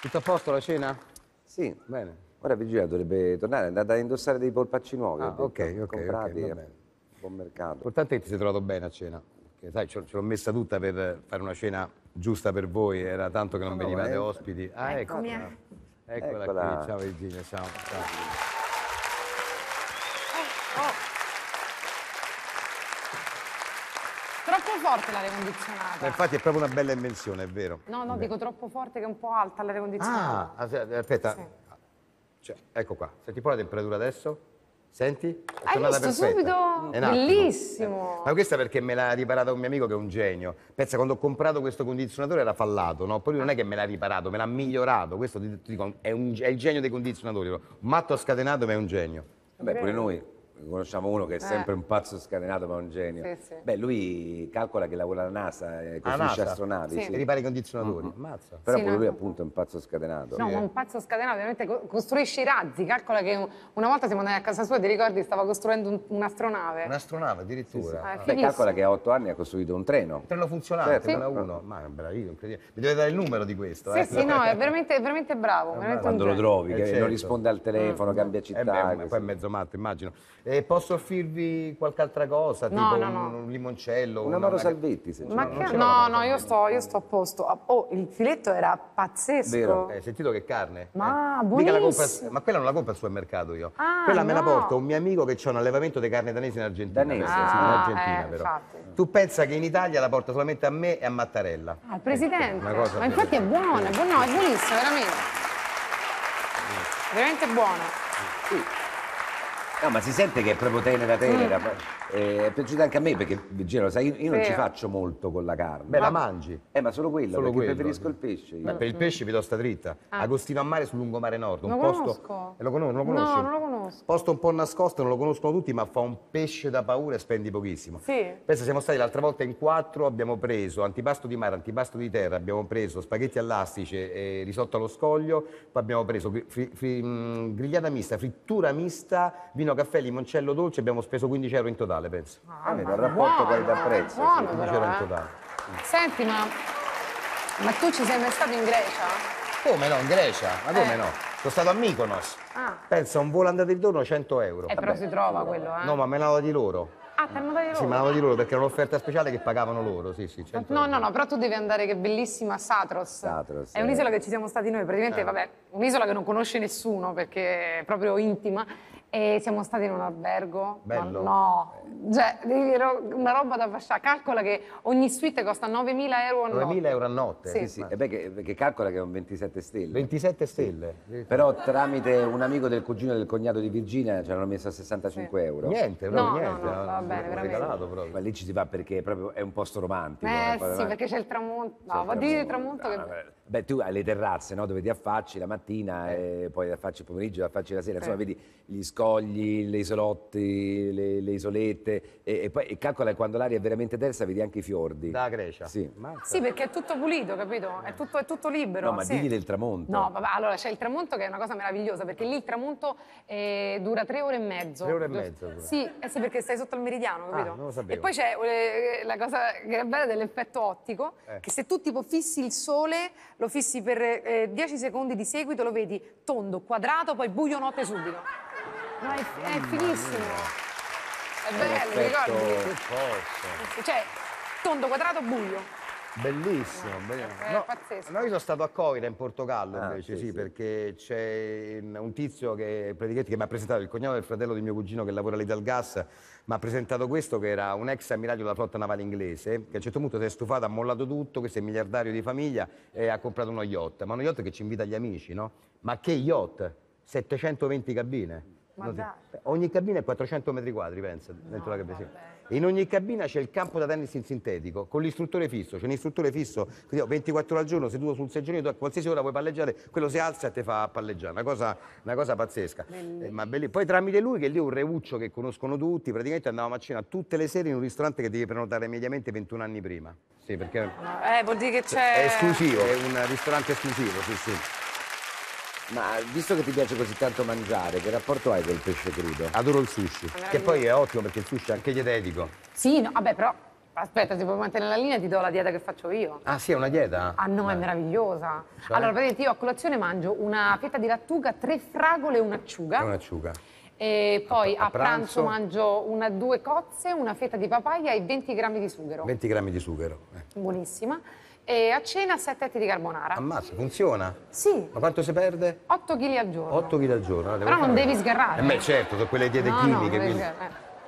Tutto a posto la cena? Sì, bene. Ora Virginia dovrebbe tornare, è andata a indossare dei polpacci nuovi. Ah, ok, ok. Comprati, okay, buon mercato. L'importante è che ti sei trovato bene a cena. Perché, sai, ce l'ho messa tutta per fare una cena giusta per voi, era tanto che non no, venivate eh. ospiti. Ah, ecco, eccola. Eccola, eccola qui, ciao Virginia, ciao. ciao. troppo forte l'aria condizionata. Ma infatti è proprio una bella invenzione, è vero. No, no, Beh. dico troppo forte che è un po' alta l'aria condizionata. Ah, eh, aspetta. Sì. Cioè, ecco qua, senti un po' la temperatura adesso. Senti? È Hai visto perfetta. subito? È Bellissimo! Eh, ma questa perché me l'ha riparata un mio amico che è un genio. Pensa, quando ho comprato questo condizionatore era fallato, no? Poi non è che me l'ha riparato, me l'ha migliorato. Questo ti, ti dico, è, un, è, il genio dei condizionatori. Matto scatenato, ma è un genio. Vabbè, pure noi conosciamo uno che è eh. sempre eh. un pazzo scatenato ma un genio. Sì, sì. Beh, lui calcola che lavora alla NASA, e eh, costruisce astronavi. Sì. ripari i condizionatori, mm -hmm. Però pure no. lui appunto è un pazzo scatenato. No, ma un pazzo scatenato, ovviamente costruisce i razzi, calcola che una volta siamo andati a casa sua, ti ricordi, stava costruendo un'astronave. Un un'astronave addirittura. Sì, ah, Beh, calcola che a otto anni ha costruito un treno. Un treno funzionante, certo. sì. uno. Ma è bravino, incredibile. Mi deve dare il numero di questo. Sì, eh. sì, no, è veramente, è veramente bravo. È veramente quando lo trovi, eh, che certo. non risponde al telefono, mm. cambia città. E poi è mezzo matto, immagino. E posso offrirvi qualche altra cosa? No, tipo no, no. Un, limoncello? Un amaro salvetti, se Ma che... No, no, io sto, io sto, a posto. Ah, oh, il filetto era pazzesco. Vero, eh, hai sentito che carne? Ma eh? buonissimo. Compra, ma quella non la compro al supermercato io. Ah, quella me la porta un mio amico che ha un allevamento di carne danese in Argentina. Danese, ah, sì, in eh, Argentina eh, però. Infatti. Tu pensa che in Italia la porta solamente a me e a Mattarella. Ah, al presidente. ma infatti è buona, è buona, no, è buonissima, veramente. Veramente buona. Sì. No, ma si sente che è proprio tenera tenera. Mm. Eh, è piaciuta anche a me perché, Gino, sai, io non ci faccio molto con la carne. Beh, la mangi. Eh, ma solo quello, solo perché quello. preferisco il pesce. Beh, per il mm. pesce vi do sta dritta. Ah. Agostino a mare sul lungomare nord. Un lo posto... conosco. Eh, lo conosco, non lo conosco. No, non lo conosco. Posto un po' nascosto, non lo conoscono tutti, ma fa un pesce da paura e spendi pochissimo. Sì. Pensa, siamo stati l'altra volta in quattro, abbiamo preso antipasto di mare, antipasto di terra, abbiamo preso spaghetti all'astice, eh, risotto allo scoglio, poi abbiamo preso mm, grigliata mista, frittura mista, vino cappuccino, caffè, limoncello dolce, abbiamo speso 15 euro in totale, penso. Ah, il rapporto qualità-prezzo, sì. 15 euro in eh. totale. Senti, ma, ma tu ci sei mai stato in Grecia? Come no, in Grecia? Ma come eh. no? Sono stato a Mykonos. Ah. Pensa, un volo andato e ritorno 100 euro. Eh, però Vabbè. si trova quello, eh? No, ma me l'avo di loro. Ah, te l'hanno loro? Sì, me l'hanno di loro perché era un'offerta speciale che pagavano loro, sì, sì. No, no, no, però tu devi andare, che bellissima, Satros. Satros. È un'isola eh. che ci siamo stati noi, praticamente, eh. vabbè, un'isola che non conosce nessuno perché è proprio intima. E siamo stati in un albergo. Bello. no, cioè, una roba da fasciare. Cioè, calcola che ogni suite costa 9.000 euro a notte. 9.000 euro a notte? Sì, eh sì. sì. Eh perché, perché, calcola che è un 27 stelle. 27 stelle? Sì. Però tramite un amico del cugino del cognato di Virginia ci hanno messo a 65 sì. euro. Niente, no, niente. No, no, va bene, regalato proprio. Ma lì ci si va perché proprio è un posto romantico. Eh, eh sì, perché c'è il tramonto. No, va dire il tramonto ah, che... Beh, tu hai le terrazze, no? Dove ti affacci la mattina, eh. e poi ti affacci il pomeriggio, ti affacci la sera. Insomma, vedi gli scopi scogli, le isolotti, le, le isolette e, e poi e calcola quando l'aria è veramente tersa vedi anche i fiordi. Da Grecia? Sì. Sì, perché è tutto pulito, capito? È tutto, è tutto libero. No, ma sì. digli del tramonto. No, vabbè, allora c'è il tramonto che è una cosa meravigliosa perché lì il tramonto eh, dura tre ore e mezzo. Tre ore e mezzo? Sì, eh sì, perché stai sotto il meridiano, ah, capito? Ah, non lo sapevo. E poi c'è eh, la cosa che è bella dell'effetto ottico, eh. che se tu tipo fissi il sole, lo fissi per 10 eh, secondi di seguito, lo vedi tondo, quadrato, poi buio notte subito. No, è, è finissimo. È bello, ti ricordi? Cioè, tondo, quadrato, buio. Bellissimo, eh, bellissimo. Eh, no, pazzesco. No, io sono stato a Coira in Portogallo ah, invece, sì, sì, sì. perché c'è un tizio che, che mi ha presentato, il cognome del fratello di mio cugino che lavora lì dal gas, mi ha presentato questo che era un ex ammiraglio della flotta navale inglese, che a un certo punto si è stufato, ha mollato tutto, questo è miliardario di famiglia e ha comprato uno yacht, ma uno yacht che ci invita gli amici, no? Ma che yacht? 720 cabine. Ma dai. Ogni cabina è 400 metri quadri, pensa, dentro no, la cabina. In ogni cabina c'è il campo da tennis in sintetico, con l'istruttore fisso, c'è un istruttore fisso, quindi 24 ore al giorno seduto sul seggiolino, tu a qualsiasi ora puoi palleggiare, quello si alza e ti fa palleggiare, una cosa, una cosa pazzesca. Eh, ma Poi tramite lui, che lì è un reuccio che conoscono tutti, praticamente andavamo a cena tutte le sere in un ristorante che devi prenotare mediamente 21 anni prima. Sì, perché... Eh, vuol dire che cioè, c'è... È esclusivo, è un ristorante esclusivo, sì, sì. Ma visto che ti piace così tanto mangiare, che rapporto hai col pesce crudo? Adoro il sushi, che poi è ottimo perché il sushi anche dietetico. Sì, no, vabbè, però Aspetta, se puoi mantenere la linea ti do la dieta che faccio io. Ah sì, è una dieta? Ah no, Beh. è meravigliosa. Cioè? Allora, praticamente io a colazione mangio una fetta di lattuga, tre fragole e un'acciuga. Un'acciuga. E poi a, a, a pranzo, pranzo, mangio una, due cozze, una fetta di papaya e 20 grammi di sughero. 20 grammi di sughero. Eh. Buonissima e a cena 7 etti di carbonara. Ammazza, funziona? Sì. Ma quanto si perde? 8 kg al giorno. 8 kg al giorno. Eh, Però non devi sgarrare. Eh beh, certo, sono quelle diete no, chimiche. No, quindi...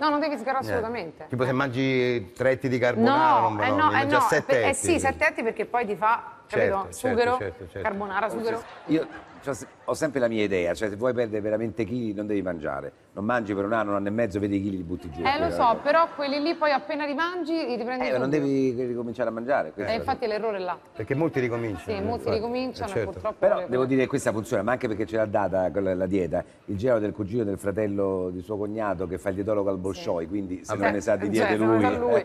No, non devi sgarrare eh, assolutamente. Eh. Tipo se mangi 3 etti di carbonara, no, non, eh no, eh mangi no, 7 etti. Eh sì, 7 etti perché poi ti fa Certo, capito? Certo, certo, certo, certo. carbonara, sughero. Io cioè, ho sempre la mia idea, cioè se vuoi perdere veramente chili non devi mangiare. Non mangi per un anno, un anno e mezzo, vedi i chili li butti giù. Eh lo eh, so, anno. però quelli lì poi appena li mangi li riprendi Eh, ma non devi ricominciare a mangiare. Eh, infatti l'errore è là. Perché molti ricominciano. Sì, molti ricominciano eh, certo. purtroppo... Però devo dire che questa funziona, ma anche perché ce l'ha data quella, la dieta. Il gelo del cugino del fratello di suo cognato che fa il dietologo al Bolshoi, sì. quindi se ah, non ne sa di dieta cioè, lui... lui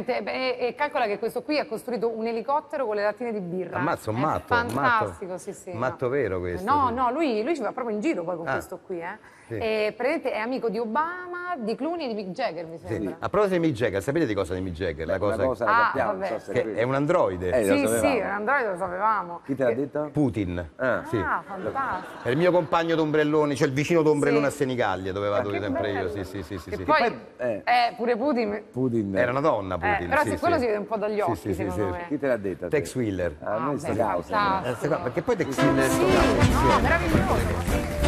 veramente. E, e, calcola che questo qui ha costruito un elicottero con le lattine di birra. Ammazzo, matto. Fantastico, matto, sì, sì. Matto no. vero questo. No, sì. no, lui, lui, ci va proprio in giro poi con ah. questo qui, eh. Sì. Eh, è amico di Obama, di Clooney e di Mick Jagger, mi sembra. Sì. A proposito di Mick Jagger, sapete di cosa di Mick Jagger? Beh, la cosa, cosa la ah, sappiamo, ah, vabbè. So che è un androide. Eh, sì, sì, un androide, lo sapevamo. Chi te l'ha detto? Putin. Ah, ah sì. ah fantastico. È il mio compagno d'ombrellone, cioè il vicino d'ombrellone a Senigallia, dove vado sempre bello. io. Sì, sì, sì, sì, sì. poi, eh. Eh, pure Putin. Putin. Era una donna eh, Putin. però sì, quello si vede un po' dagli occhi, secondo me. Chi te l'ha detta? Tex Wheeler. Ah, noi ah, sto eh, causa. Perché poi Tex Wheeler... Sì, no, meraviglioso.